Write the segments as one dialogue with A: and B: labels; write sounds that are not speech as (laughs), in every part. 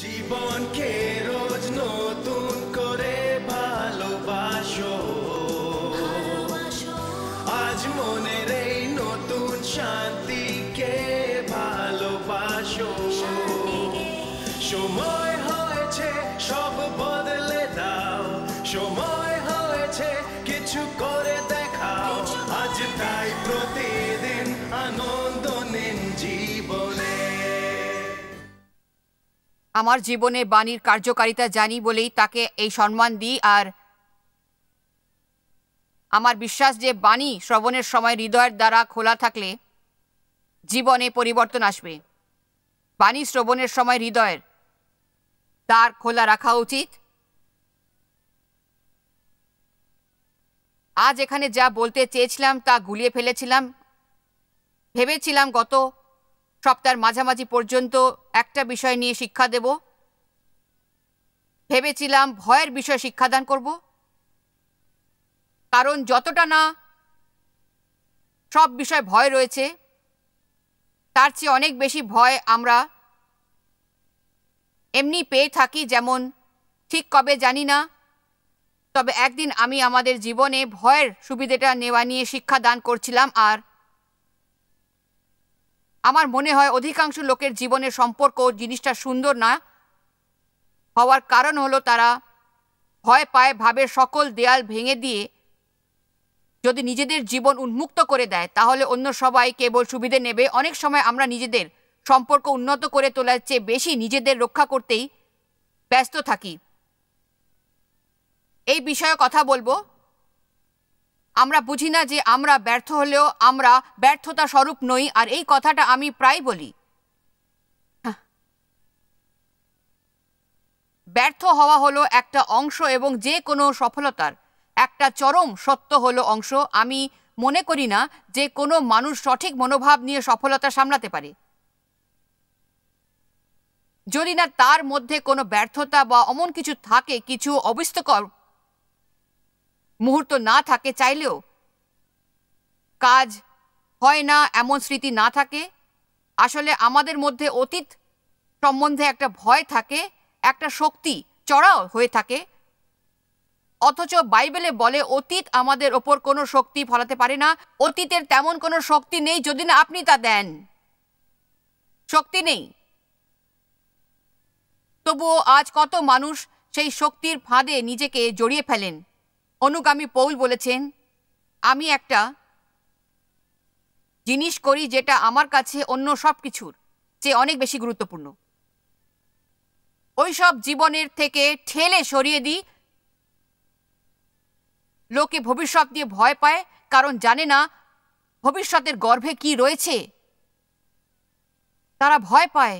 A: জীবনকে রোজ নতুন আমার জীবনে বাণীর কার্যকারিতা জানি বলেই তাকে এই সম্মান দিই আর আমার বিশ্বাস যে বাণী শ্রবণের সময় হৃদয়ের দ্বারা খোলা থাকলে জীবনে পরিবর্তন আসবে বাণী শ্রবণের সময় হৃদয়ের তার খোলা রাখা উচিত আজ এখানে যা বলতে চেয়েছিলাম তা গুলিয়ে ফেলেছিলাম ভেবেছিলাম গত সপ্তাহের মাঝামাঝি পর্যন্ত একটা বিষয় নিয়ে শিক্ষা দেব ভেবেছিলাম ভয়ের বিষয় শিক্ষাদান করব কারণ যতটা না সব বিষয় ভয় রয়েছে তার চেয়ে অনেক বেশি ভয় আমরা এমনি পেয়ে থাকি যেমন ঠিক কবে জানি না তবে একদিন আমি আমাদের জীবনে ভয়ের সুবিধেটা নেওয়া নিয়ে শিক্ষা দান করছিলাম আর আমার মনে হয় অধিকাংশ লোকের জীবনের সম্পর্ক জিনিসটা সুন্দর না হওয়ার কারণ হলো তারা ভয় পায় ভাবে সকল দেয়াল ভেঙে দিয়ে যদি নিজেদের জীবন উন্মুক্ত করে দেয় তাহলে অন্য সবাই কেবল সুবিধে নেবে অনেক সময় আমরা নিজেদের সম্পর্ক উন্নত করে তোলার চেয়ে বেশি নিজেদের রক্ষা করতেই ব্যস্ত থাকি এই বিষয়ে কথা বলবো আমরা বুঝি না যে আমরা ব্যর্থ হলেও আমরা ব্যর্থতা স্বরূপ নই আর এই কথাটা আমি প্রায় বলি ব্যর্থ হওয়া হলো একটা অংশ এবং যে কোনো সফলতার একটা চরম সত্য হলো অংশ আমি মনে করি না যে কোনো মানুষ সঠিক মনোভাব নিয়ে সফলতা সামলাতে পারে যদি না তার মধ্যে কোনো ব্যর্থতা বা অমন কিছু থাকে কিছু অবিস্তকর মুহূর্ত না থাকে চাইলেও কাজ হয় না এমন স্মৃতি না থাকে আসলে আমাদের মধ্যে অতীত সম্বন্ধে একটা ভয় থাকে একটা শক্তি চড়াও হয়ে থাকে অথচ বাইবেলে বলে অতীত আমাদের ওপর কোনো শক্তি ফলাতে পারে না অতীতের তেমন কোনো শক্তি নেই যদি না আপনি তা দেন শক্তি নেই তবুও আজ কত মানুষ সেই শক্তির ফাঁদে নিজেকে জড়িয়ে ফেলেন অনুগামী পৌল বলেছেন আমি একটা জিনিস করি যেটা আমার কাছে অন্য সব কিছুর চেয়ে অনেক বেশি গুরুত্বপূর্ণ ওই সব জীবনের থেকে ঠেলে সরিয়ে দিই লোকে ভবিষ্যৎ নিয়ে ভয় পায় কারণ জানে না ভবিষ্যতের গর্ভে কি রয়েছে তারা ভয় পায়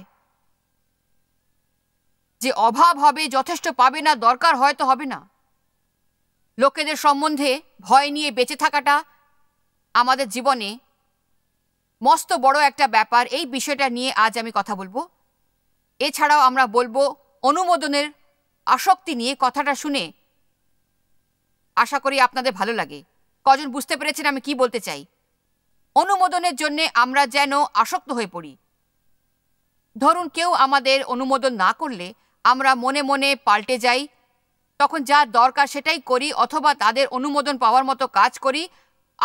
A: যে অভাব হবে যথেষ্ট পাবে না দরকার হয়তো হবে না লোকেদের সম্বন্ধে ভয় নিয়ে বেঁচে থাকাটা আমাদের জীবনে মস্ত বড় একটা ব্যাপার এই বিষয়টা নিয়ে আজ আমি কথা বলবো এছাড়াও আমরা বলবো অনুমোদনের আসক্তি নিয়ে কথাটা শুনে আশা করি আপনাদের ভালো লাগে কজন বুঝতে পেরেছেন আমি কি বলতে চাই অনুমোদনের জন্যে আমরা যেন আসক্ত হয়ে পড়ি ধরুন কেউ আমাদের অনুমোদন না করলে আমরা মনে মনে পাল্টে যাই তখন যা দরকার সেটাই করি অথবা তাদের অনুমোদন পাওয়ার মতো কাজ করি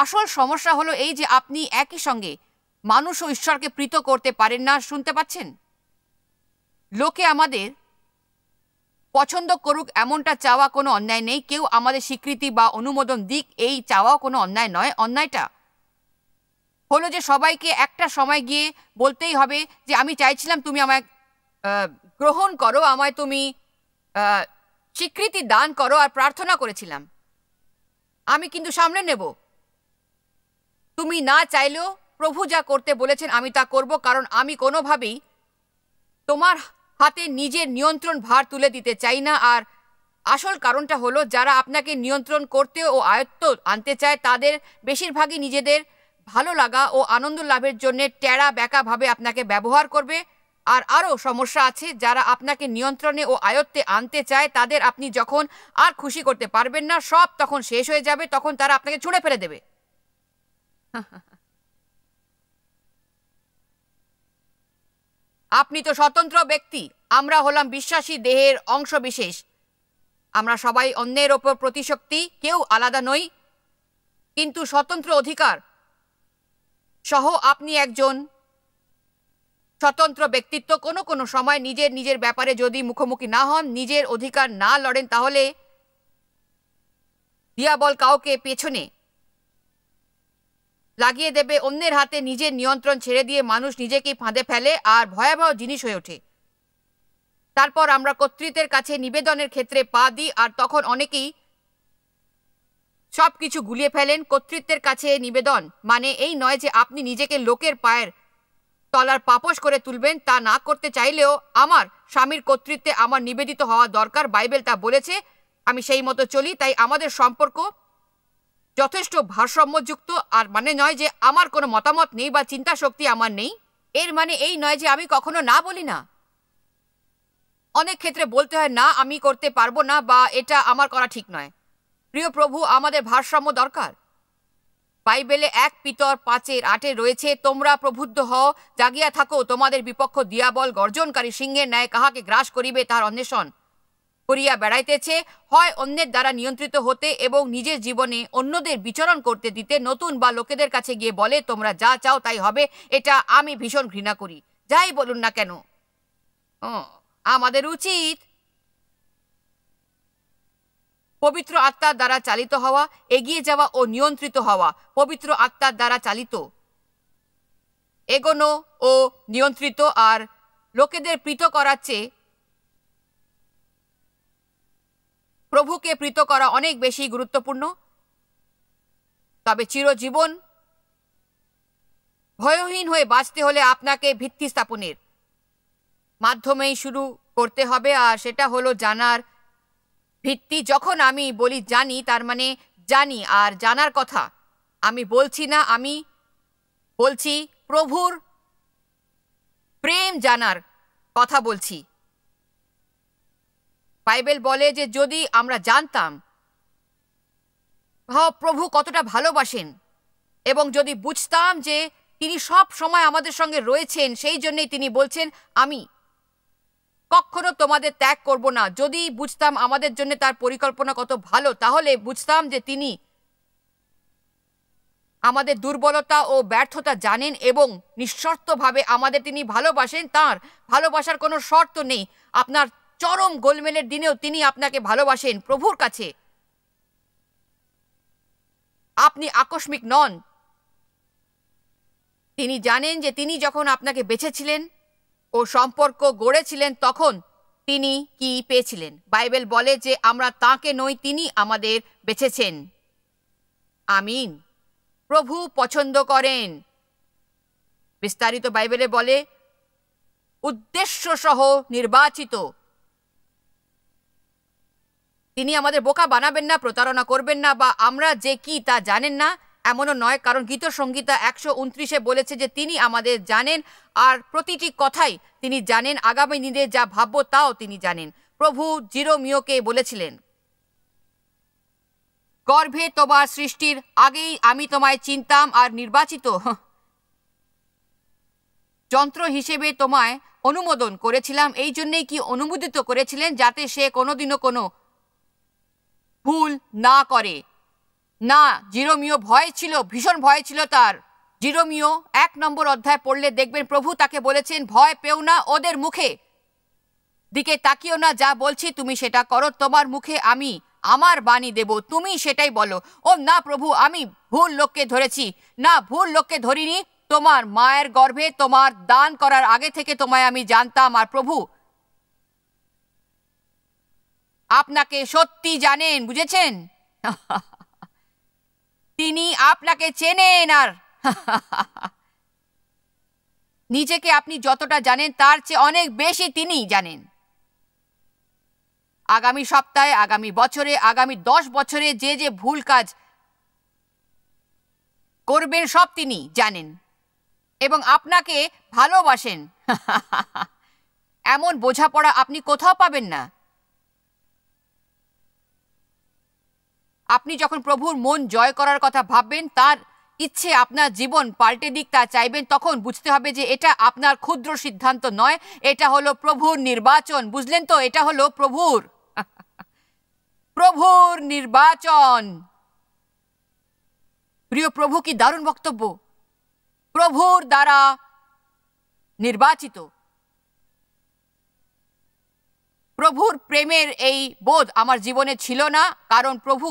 A: আসল সমস্যা হলো এই যে আপনি একই সঙ্গে মানুষ ও ঈশ্বরকে প্রীত করতে পারেন না শুনতে পাচ্ছেন লোকে আমাদের পছন্দ করুক এমনটা চাওয়া কোনো অন্যায় নেই কেউ আমাদের স্বীকৃতি বা অনুমোদন দিক এই চাওয়াও কোনো অন্যায় নয় অন্যায়টা হলো যে সবাইকে একটা সময় গিয়ে বলতেই হবে যে আমি চাইছিলাম তুমি আমায় গ্রহণ করো আমায় তুমি স্বীকৃতি দান করো আর প্রার্থনা করেছিলাম আমি কিন্তু সামনে নেব তুমি না চাইলেও প্রভু যা করতে বলেছেন আমি তা করব কারণ আমি কোনোভাবেই তোমার হাতে নিজের নিয়ন্ত্রণ ভার তুলে দিতে চাই না আর আসল কারণটা হলো যারা আপনাকে নিয়ন্ত্রণ করতে ও আয়ত্ত আনতে চায় তাদের বেশিরভাগই নিজেদের ভালো লাগা ও আনন্দ লাভের জন্য ট্যাড়া ব্যাকাভাবে আপনাকে ব্যবহার করবে আর আরও সমস্যা আছে যারা আপনাকে নিয়ন্ত্রণে ও আয়ত্তে আনতে চায় তাদের আপনি যখন আর খুশি করতে পারবেন না সব তখন শেষ হয়ে যাবে তখন তারা আপনাকে ছুঁড়ে ফেলে দেবে আপনি তো স্বতন্ত্র ব্যক্তি আমরা হলাম বিশ্বাসী দেহের অংশ বিশেষ আমরা সবাই অন্যের ওপর প্রতিশক্তি কেউ আলাদা নই কিন্তু স্বতন্ত্র অধিকার সহ আপনি একজন স্বতন্ত্র ব্যক্তিত্ব কোনো কোনো সময় নিজের নিজের ব্যাপারে যদি মুখোমুখি না হন নিজের অধিকার না লড়েন তাহলে দিয়াবল কাউকে পেছনে লাগিয়ে দেবে অন্যের হাতে নিজের নিয়ন্ত্রণ ছেড়ে দিয়ে মানুষ নিজেকে ফাঁদে ফেলে আর ভয়াবহ জিনিস হয়ে ওঠে তারপর আমরা কর্তৃত্বের কাছে নিবেদনের ক্ষেত্রে পা দিই আর তখন অনেকেই সব কিছু গুলিয়ে ফেলেন কর্তৃত্বের কাছে নিবেদন মানে এই নয় যে আপনি নিজেকে লোকের পায়ের তলার পাপস করে তুলবেন তা না করতে চাইলেও আমার স্বামীর কর্তৃত্বে আমার নিবেদিত হওয়া দরকার বাইবেল তা বলেছে আমি সেই মতো চলি তাই আমাদের সম্পর্ক যথেষ্ট ভারসাম্যযুক্ত আর মানে নয় যে আমার কোনো মতামত নেই বা চিন্তা শক্তি আমার নেই এর মানে এই নয় যে আমি কখনো না বলি না অনেক ক্ষেত্রে বলতে হয় না আমি করতে পারবো না বা এটা আমার করা ঠিক নয় প্রিয় প্রভু আমাদের ভারসাম্য দরকার বাইবেলে এক পিতর পাঁচের আটে রয়েছে তোমরা প্রবুদ্ধ হও জাগিয়া থাকো তোমাদের বিপক্ষ দিয়াবল গর্জনকারী সিংহের ন্যায় কাহাকে গ্রাস করিবে তাহার অন্বেষণ করিয়া বেড়াইতেছে হয় অন্যের দ্বারা নিয়ন্ত্রিত হতে এবং নিজের জীবনে অন্যদের বিচরণ করতে দিতে নতুন বা লোকেদের কাছে গিয়ে বলে তোমরা যা চাও তাই হবে এটা আমি ভীষণ ঘৃণা করি যাই বলুন না কেন আমাদের উচিত পবিত্র আত্মার দ্বারা চালিত হওয়া এগিয়ে যাওয়া ও নিয়ন্ত্রিত হওয়া পবিত্র আত্মার দ্বারা চালিত এগোনো ও নিয়ন্ত্রিত আর লোকেদের প্রীত করার চেয়ে প্রভুকে প্রীত করা অনেক বেশি গুরুত্বপূর্ণ তবে চিরজীবন ভয়হীন হয়ে বাঁচতে হলে আপনাকে ভিত্তি স্থাপনের মাধ্যমেই শুরু করতে হবে আর সেটা হলো জানার ভিত্তি যখন আমি বলি জানি তার মানে জানি আর জানার কথা আমি বলছি না আমি বলছি প্রভুর প্রেম জানার কথা বলছি বাইবেল বলে যে যদি আমরা জানতাম প্রভু কতটা ভালোবাসেন এবং যদি বুঝতাম যে তিনি সব সময় আমাদের সঙ্গে রয়েছেন সেই জন্যেই তিনি বলছেন আমি কখনো তোমাদের ত্যাগ করব না যদি বুঝতাম আমাদের জন্য তার পরিকল্পনা কত ভালো তাহলে বুঝতাম যে তিনি আমাদের দুর্বলতা ও ব্যর্থতা জানেন এবং নিঃশর্তভাবে আমাদের তিনি ভালোবাসেন তার ভালোবাসার কোনো শর্ত নেই আপনার চরম গোলমেলের দিনেও তিনি আপনাকে ভালোবাসেন প্রভুর কাছে আপনি আকস্মিক নন তিনি জানেন যে তিনি যখন আপনাকে বেছেছিলেন ও সম্পর্ক গড়েছিলেন তখন তিনি কি পেয়েছিলেন বাইবেল বলে যে আমরা তাকে নই তিনি আমাদের বেছেছেন আমিন প্রভু পছন্দ করেন বিস্তারিত বাইবেলে বলে উদ্দেশ্য সহ নির্বাচিত তিনি আমাদের বোকা বানাবেন না প্রতারণা করবেন না বা আমরা যে কি তা জানেন না এমনও নয় কারণ গীতসংগীতা একশো উনত্রিশে বলেছে যে তিনি আমাদের জানেন আর প্রতিটি কথাই তিনি জানেন আগামী দিনে যা ভাবব তাও তিনি জানেন প্রভু জিরোমিওকে বলেছিলেন গর্ভে তোমার সৃষ্টির আগেই আমি তোমায় চিনতাম আর নির্বাচিত যন্ত্র হিসেবে তোমায় অনুমোদন করেছিলাম এই জন্যেই কি অনুমোদিত করেছিলেন যাতে সে কোনোদিনও কোনো ভুল না করে না জিরোমিও ভয় ছিল ভীষণ ভয় ছিল তার জিরোমিও এক নম্বর অধ্যায় পড়লে দেখবেন প্রভু তাকে বলেছেন ভয় পেও না ওদের মুখে দিকে তাকিও না যা বলছি তুমি সেটা করো তোমার মুখে আমি আমার বাণী দেব তুমি সেটাই বলো ও না প্রভু আমি ভুল লোককে ধরেছি না ভুল লোককে ধরিনি তোমার মায়ের গর্ভে তোমার দান করার আগে থেকে তোমায় আমি জানতাম আর প্রভু আপনাকে সত্যি জানেন বুঝেছেন (laughs) তিনি আপনাকে চেনেন আর (laughs) নিজেকে আপনি যতটা জানেন তার চেয়ে অনেক বেশি তিনি জানেন আগামী সপ্তাহে আগামী বছরে আগামী দশ বছরে যে যে ভুল কাজ করবেন সব তিনি জানেন এবং আপনাকে ভালোবাসেন (laughs) এমন বোঝাপড়া আপনি কোথাও পাবেন না আপনি যখন প্রভুর মন জয় করার কথা ভাববেন তার ইচ্ছে আপনার জীবন পাল্টে দিক তা চাইবেন তখন বুঝতে হবে যে এটা আপনার ক্ষুদ্র সিদ্ধান্ত নয় এটা হলো প্রভুর নির্বাচন বুঝলেন তো এটা হলো প্রভুর (laughs) প্রভুর নির্বাচন প্রিয় প্রভু কি দারুণ বক্তব্য প্রভুর দ্বারা নির্বাচিত প্রভুর প্রেমের এই বোধ আমার জীবনে ছিল না কারণ প্রভু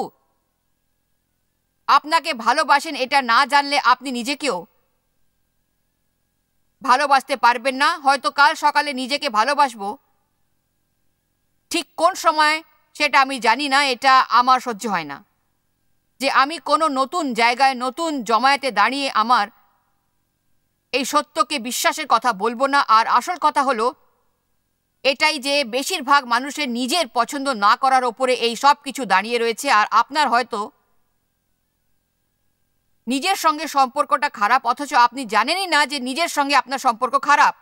A: আপনাকে ভালোবাসেন এটা না জানলে আপনি নিজেকেও ভালোবাসতে পারবেন না হয়তো কাল সকালে নিজেকে ভালোবাসবো ঠিক কোন সময় সেটা আমি জানি না এটা আমার সহ্য হয় না যে আমি কোনো নতুন জায়গায় নতুন জমায়েতে দাঁড়িয়ে আমার এই সত্যকে বিশ্বাসের কথা বলবো না আর আসল কথা হলো এটাই যে বেশিরভাগ মানুষের নিজের পছন্দ না করার ওপরে এই সব কিছু দাঁড়িয়ে রয়েছে আর আপনার হয়তো নিজের সঙ্গে সম্পর্কটা খারাপ অথচ আপনি জানেনই না যে নিজের সঙ্গে আপনার সম্পর্ক খারাপ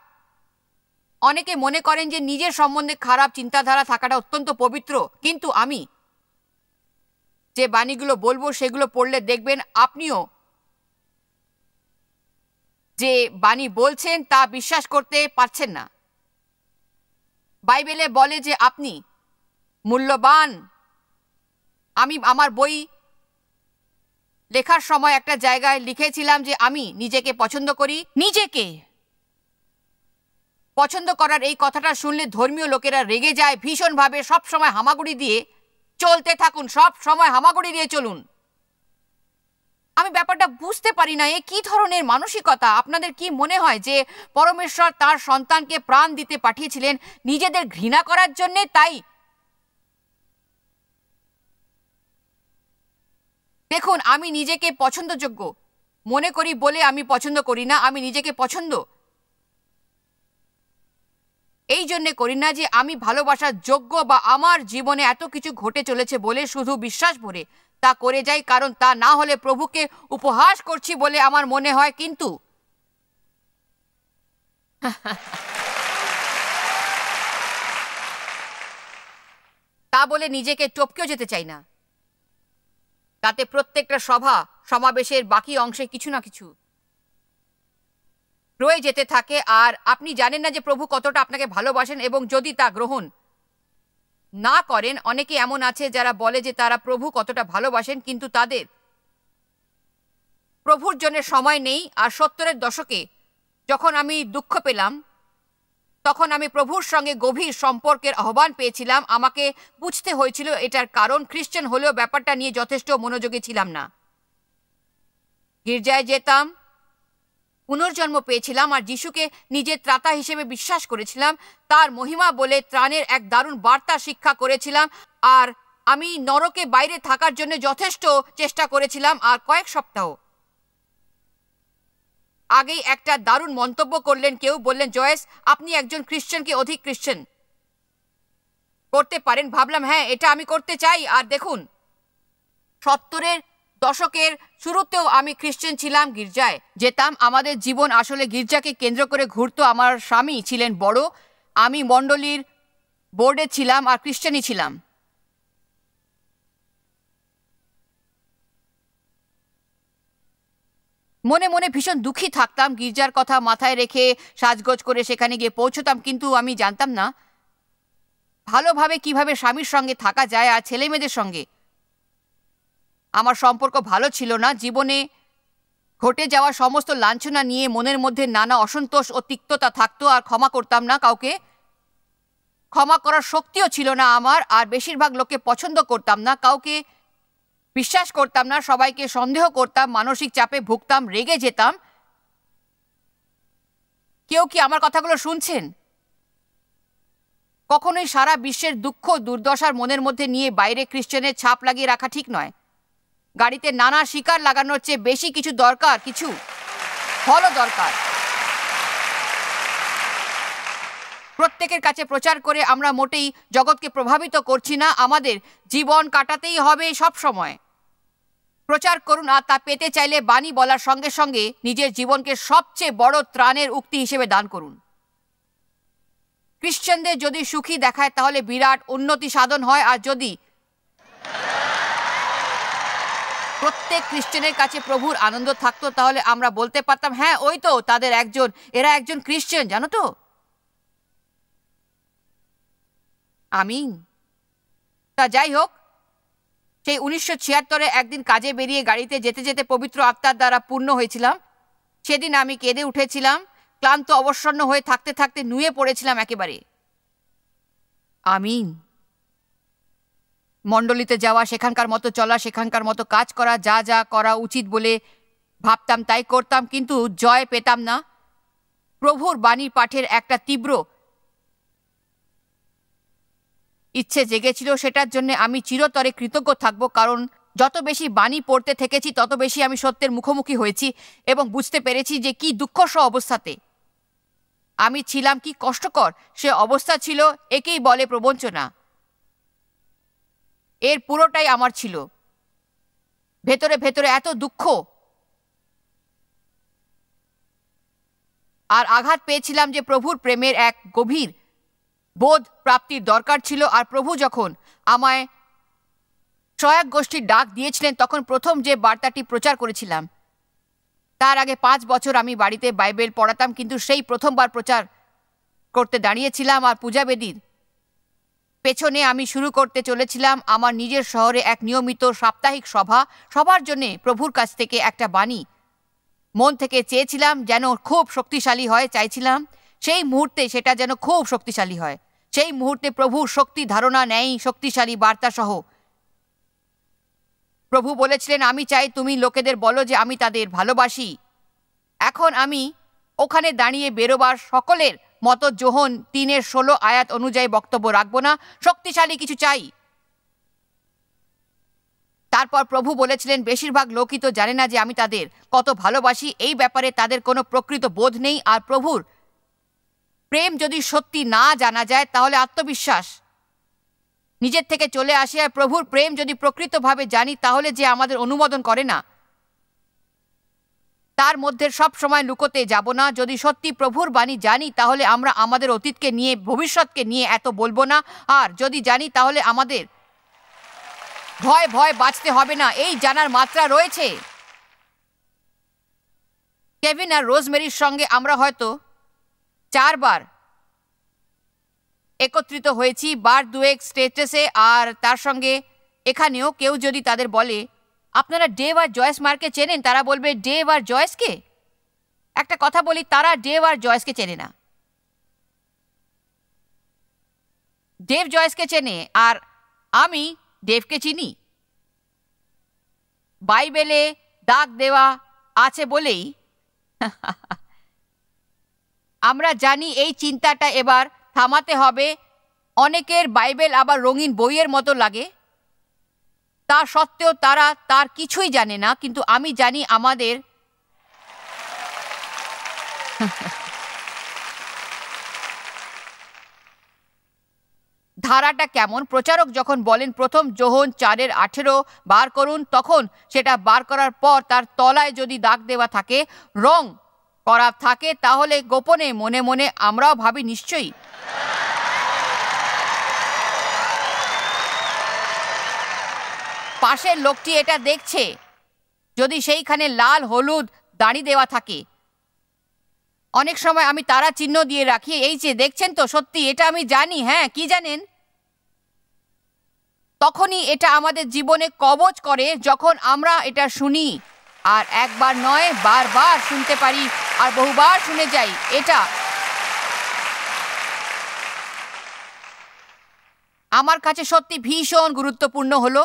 A: অনেকে মনে করেন যে নিজের সম্বন্ধে খারাপ চিন্তাধারা থাকাটা অত্যন্ত পবিত্র কিন্তু আমি যে বাণীগুলো বলবো সেগুলো পড়লে দেখবেন আপনিও যে বাণী বলছেন তা বিশ্বাস করতে পারছেন না বাইবেলে বলে যে আপনি মূল্যবান আমি আমার বই লেখার সময় একটা জায়গায় লিখেছিলাম যে আমি নিজেকে পছন্দ করি নিজেকে পছন্দ করার এই কথাটা শুনলে ধর্মীয় লোকেরা রেগে যায় ভীষণভাবে সবসময় হামাগুড়ি দিয়ে চলতে থাকুন সব সময় হামাগুড়ি দিয়ে চলুন আমি ব্যাপারটা বুঝতে পারি না এ কি ধরনের মানসিকতা আপনাদের কি মনে হয় যে পরমেশ্বর তার সন্তানকে প্রাণ দিতে পাঠিয়েছিলেন নিজেদের ঘৃণা করার জন্যে তাই দেখুন আমি নিজেকে পছন্দযোগ্য মনে করি বলে আমি পছন্দ করি না আমি নিজেকে পছন্দ এই জন্যে করি না যে আমি ভালোবাসার যোগ্য বা আমার জীবনে এত কিছু ঘটে চলেছে বলে শুধু বিশ্বাস ভরে তা করে যাই কারণ তা না হলে প্রভুকে উপহাস করছি বলে আমার মনে হয় কিন্তু তা বলে নিজেকে টপকেও যেতে চাই না তাতে প্রত্যেকটা সভা সমাবেশের বাকি অংশে কিছু না কিছু রয়ে যেতে থাকে আর আপনি জানেন না যে প্রভু কতটা আপনাকে ভালোবাসেন এবং যদি তা গ্রহণ না করেন অনেকে এমন আছে যারা বলে যে তারা প্রভু কতটা ভালোবাসেন কিন্তু তাদের প্রভুর জন্য সময় নেই আর সত্তরের দশকে যখন আমি দুঃখ পেলাম তখন আমি প্রভুর সঙ্গে গভীর সম্পর্কের আহ্বান পেয়েছিলাম আমাকে বুঝতে হয়েছিল এটার কারণ খ্রিশ্চান হলেও ব্যাপারটা নিয়ে যথেষ্ট মনোযোগী ছিলাম না গির্জায় যেতাম পুনর্জন্ম পেয়েছিলাম আর যিশুকে নিজের ত্রাতা হিসেবে বিশ্বাস করেছিলাম তার মহিমা বলে ত্রাণের এক দারুণ বার্তা শিক্ষা করেছিলাম আর আমি নরকে বাইরে থাকার জন্য যথেষ্ট চেষ্টা করেছিলাম আর কয়েক সপ্তাহ আগেই একটা দারুণ মন্তব্য করলেন কেউ বললেন জয়েস আপনি একজন খ্রিশ্চানকে অধিক খ্রিশ্চান করতে পারেন ভাবলাম হ্যাঁ এটা আমি করতে চাই আর দেখুন সত্তরের দশকের শুরুতেও আমি খ্রিশ্চান ছিলাম গির্জায় যেতাম আমাদের জীবন আসলে গির্জাকে কেন্দ্র করে ঘুরত আমার স্বামী ছিলেন বড় আমি মণ্ডলীর বোর্ডে ছিলাম আর খ্রিশ্চানই ছিলাম মনে মনে ভীষণ দুঃখী থাকতাম গির্জার কথা মাথায় রেখে সাজগোজ করে সেখানে গিয়ে পৌঁছতাম কিন্তু আমি জানতাম না ভালোভাবে কিভাবে স্বামীর সঙ্গে থাকা যায় আর ছেলে মেয়েদের সঙ্গে আমার সম্পর্ক ভালো ছিল না জীবনে ঘটে যাওয়া সমস্ত লাঞ্ছনা নিয়ে মনের মধ্যে নানা অসন্তোষ ও তিক্ততা থাকতো আর ক্ষমা করতাম না কাউকে ক্ষমা করার শক্তিও ছিল না আমার আর বেশিরভাগ লোককে পছন্দ করতাম না কাউকে বিশ্বাস করতাম না সবাইকে সন্দেহ করতাম মানসিক চাপে ভুগতাম রেগে যেতাম কেউ কি আমার কথাগুলো শুনছেন কখনোই সারা বিশ্বের দুঃখ দুর্দশার মনের মধ্যে নিয়ে বাইরে খ্রিস্টানের ছাপ লাগিয়ে রাখা ঠিক নয় গাড়িতে নানা শিকার লাগানোর চেয়ে বেশি কিছু দরকার কিছু ফলও দরকার প্রত্যেকের কাছে প্রচার করে আমরা মোটেই জগৎকে প্রভাবিত করছি না আমাদের জীবন কাটাতেই হবে সব সময়। প্রচার করুন আর তা পেতে চাইলে বাণী বলার সঙ্গে সঙ্গে নিজের জীবনকে সবচেয়ে বড় ত্রাণের উক্তি হিসেবে দান করুন খ্রিশ্চানদের যদি সুখী দেখায় তাহলে বিরাট উন্নতি সাধন হয় আর যদি প্রত্যেক খ্রিস্টানের কাছে প্রভুর আনন্দ থাকতো তাহলে আমরা বলতে পারতাম হ্যাঁ ওই তো তাদের একজন এরা একজন খ্রিশ্চান জানো তো আমিন তা যাই হোক সেই উনিশশো ছিয়াত্তরে একদিন কাজে বেরিয়ে গাড়িতে যেতে যেতে পবিত্র আত্মার দ্বারা পূর্ণ হয়েছিলাম সেদিন আমি কেঁদে উঠেছিলাম ক্লান্ত অবসন্ন হয়ে থাকতে থাকতে নুয়ে পড়েছিলাম একেবারে আমিন মণ্ডলীতে যাওয়া সেখানকার মতো চলা সেখানকার মতো কাজ করা যা যা করা উচিত বলে ভাবতাম তাই করতাম কিন্তু জয় পেতাম না প্রভুর বাণী পাঠের একটা তীব্র ইচ্ছে জেগেছিল সেটার জন্য আমি চিরতরে কৃতজ্ঞ থাকব কারণ যত বেশি বাণী পড়তে থেকেছি তত বেশি আমি সত্যের মুখোমুখি হয়েছি এবং বুঝতে পেরেছি যে কি দুঃখস অবস্থাতে আমি ছিলাম কি কষ্টকর সে অবস্থা ছিল একেই বলে প্রবঞ্চনা এর পুরোটাই আমার ছিল ভেতরে ভেতরে এত দুঃখ আর আঘাত পেয়েছিলাম যে প্রভুর প্রেমের এক গভীর বোধ প্রাপ্তির দরকার ছিল আর প্রভু যখন আমায় সহায়ক গোষ্ঠীর ডাক দিয়েছিলেন তখন প্রথম যে বার্তাটি প্রচার করেছিলাম তার আগে পাঁচ বছর আমি বাড়িতে বাইবেল পড়াতাম কিন্তু সেই প্রথমবার প্রচার করতে দাঁড়িয়েছিলাম আর পূজাবেদীর পেছনে আমি শুরু করতে চলেছিলাম আমার নিজের শহরে এক নিয়মিত সাপ্তাহিক সভা সবার জন্যে প্রভুর কাছ থেকে একটা বাণী মন থেকে চেয়েছিলাম যেন খুব শক্তিশালী হয় চাইছিলাম সেই মুহূর্তে সেটা যেন খুব শক্তিশালী হয় সেই মুহূর্তে প্রভু শক্তি ধারণা নেয় শক্তিশালী বার্তা সহ প্রভু বলেছিলেন আমি চাই তুমি লোকেদের বলো যে আমি তাদের ভালোবাসি এখন আমি ওখানে দাঁড়িয়ে বেরোবার সকলের মতো জোহন তিনের ষোলো আয়াত অনুযায়ী বক্তব্য রাখব না শক্তিশালী কিছু চাই তারপর প্রভু বলেছিলেন বেশিরভাগ লোকই তো জানে না যে আমি তাদের কত ভালোবাসি এই ব্যাপারে তাদের কোনো প্রকৃত বোধ নেই আর প্রভুর প্রেম যদি সত্যি না জানা যায় তাহলে আত্মবিশ্বাস নিজের থেকে চলে আসে আর প্রভুর প্রেম যদি প্রকৃতভাবে জানি তাহলে যে আমাদের অনুমোদন করে না তার মধ্যে সব সময় লুকোতে যাব না যদি সত্যি প্রভুর বাণী জানি তাহলে আমরা আমাদের অতীতকে নিয়ে ভবিষ্যৎকে নিয়ে এত বলবো না আর যদি জানি তাহলে আমাদের ভয় ভয় বাঁচতে হবে না এই জানার মাত্রা রয়েছে কেভিন আর রোজমেরির সঙ্গে আমরা হয়তো চারবার একত্রিত হয়েছি বার দুয়েক স্টেটেসে আর তার সঙ্গে এখানেও কেউ যদি তাদের বলে আপনারা ডেভ আর জয়েস মার্কে চেনেন তারা বলবে ডেভ আর জয়েসকে একটা কথা বলি তারা ডেভ আর জয়েসকে চেনে না ডেভ জয়েসকে চেনে আর আমি ডেভকে চিনি বাইবেলে দাগ দেওয়া আছে বলেই (laughs) আমরা জানি এই চিন্তাটা এবার থামাতে হবে অনেকের বাইবেল আবার রঙিন বইয়ের মতো লাগে তা সত্ত্বেও তারা তার কিছুই জানে না কিন্তু আমি জানি আমাদের ধারাটা কেমন প্রচারক যখন বলেন প্রথম যোহন চারের আঠেরো বার করুন তখন সেটা বার করার পর তার তলায় যদি দাগ দেওয়া থাকে রং করা থাকে তাহলে গোপনে মনে মনে আমরাও ভাবি নিশ্চয়ই পাশের লোকটি এটা দেখছে যদি সেইখানে লাল হলুদ দাঁড়ি দেওয়া থাকে অনেক সময় আমি তারা চিহ্ন দিয়ে রাখি এই যে দেখছেন তো সত্যি এটা আমি জানি হ্যাঁ কি জানেন তখনই এটা আমাদের জীবনে কবচ করে যখন আমরা এটা শুনি আর একবার নয় বারবার শুনতে পারি আর বহুবার শুনে যাই এটা আমার কাছে সত্যি ভীষণ গুরুত্বপূর্ণ হলো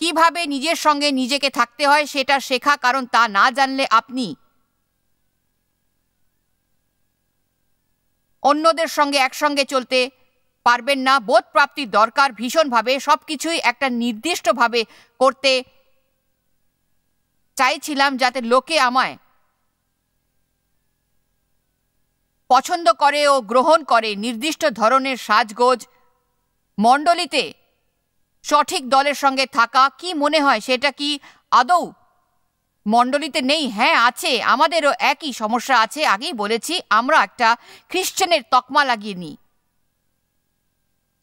A: কিভাবে নিজের সঙ্গে নিজেকে থাকতে হয় সেটা শেখা কারণ তা না জানলে আপনি অন্যদের সঙ্গে একসঙ্গে চলতে পারবেন না বোধ প্রাপ্তির দরকার ভীষণভাবে সব কিছুই একটা নির্দিষ্টভাবে করতে চাইছিলাম যাতে লোকে আমায় পছন্দ করে ও গ্রহণ করে নির্দিষ্ট ধরনের সাজগোজ মণ্ডলিতে সঠিক দলের সঙ্গে থাকা কি মনে হয় সেটা কি আদৌ মণ্ডলিতে নেই হ্যাঁ আছে আমাদেরও একই সমস্যা আছে আগেই বলেছি আমরা একটা খ্রিশ্চানের তকমা লাগিয়ে নিই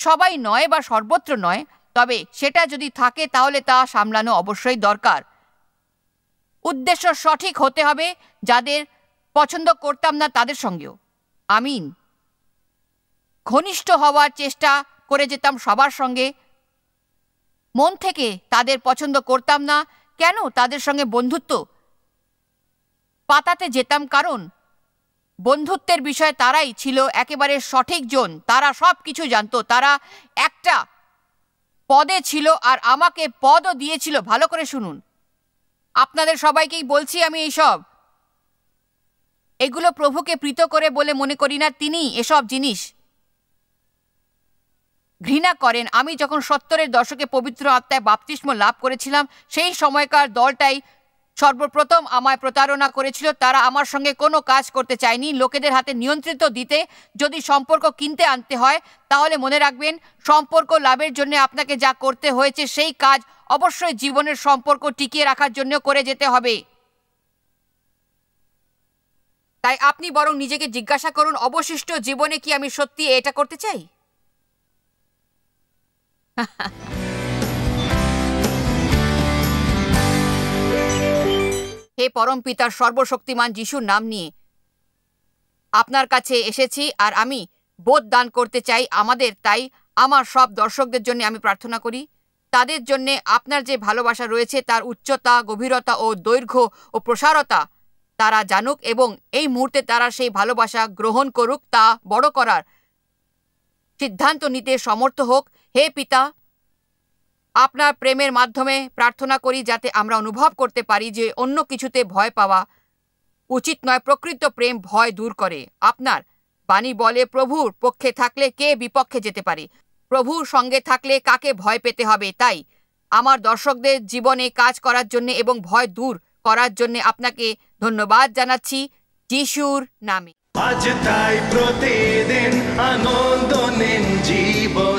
A: সবাই নয় বা সর্বত্র নয় তবে সেটা যদি থাকে তাহলে তা সামলানো অবশ্যই দরকার উদ্দেশ্য সঠিক হতে হবে যাদের পছন্দ করতাম না তাদের সঙ্গেও আমিন ঘনিষ্ঠ হওয়ার চেষ্টা করে যেতাম সবার সঙ্গে মন থেকে তাদের পছন্দ করতাম না কেন তাদের সঙ্গে বন্ধুত্ব পাতাতে যেতাম কারণ বন্ধুত্বের বিষয়ে তারাই ছিল একেবারে সঠিক জন তারা সব কিছু জানতো তারা একটা পদে ছিল আর আমাকে পদও দিয়েছিল ভালো করে শুনুন আপনাদের সবাইকেই বলছি আমি এইসব এগুলো প্রভুকে প্রীত করে বলে মনে করি না তিনি এসব জিনিস ঘৃণা করেন আমি যখন সত্তরের দশকে পবিত্র আত্মায় বাপতিস্ম লাভ করেছিলাম সেই সময়কার দলটাই সর্বপ্রথম আমায় প্রতারণা করেছিল তারা আমার সঙ্গে কোনো কাজ করতে চায়নি লোকেদের হাতে নিয়ন্ত্রিত দিতে যদি সম্পর্ক কিনতে আনতে হয় তাহলে মনে রাখবেন সম্পর্ক লাভের জন্য আপনাকে যা করতে হয়েছে সেই কাজ অবশ্যই জীবনের সম্পর্ক টিকিয়ে রাখার জন্য করে যেতে হবে তাই আপনি বরং নিজেকে জিজ্ঞাসা করুন অবশিষ্ট জীবনে কি আমি সত্যি এটা করতে চাই (laughs) হে পরম পিতার সর্বশক্তিমান যিশুর নাম নিয়ে আপনার কাছে এসেছি আর আমি বোধ দান করতে চাই আমাদের তাই আমার সব দর্শকদের জন্য আমি প্রার্থনা করি তাদের জন্যে আপনার যে ভালোবাসা রয়েছে তার উচ্চতা গভীরতা ও দৈর্ঘ্য ও প্রসারতা তারা জানুক এবং এই মুহূর্তে তারা সেই ভালোবাসা গ্রহণ করুক তা বড় করার সিদ্ধান্ত নিতে সমর্থ হোক হে পিতা আপনার প্রেমের মাধ্যমে প্রার্থনা করি যাতে আমরা অনুভব করতে পারি যে অন্য কিছুতে ভয় পাওয়া উচিত নয় প্রকৃত প্রেম ভয় দূর করে আপনার বাণী বলে প্রভুর পক্ষে থাকলে কে বিপক্ষে যেতে পারে প্রভুর সঙ্গে থাকলে কাকে ভয় পেতে হবে তাই আমার দর্শকদের জীবনে কাজ করার জন্য এবং ভয় দূর করার জন্য আপনাকে ধন্যবাদ জানাচ্ছি যিশুর নামে আজ তাই প্রতিদিন আনন্দ নিন জীবন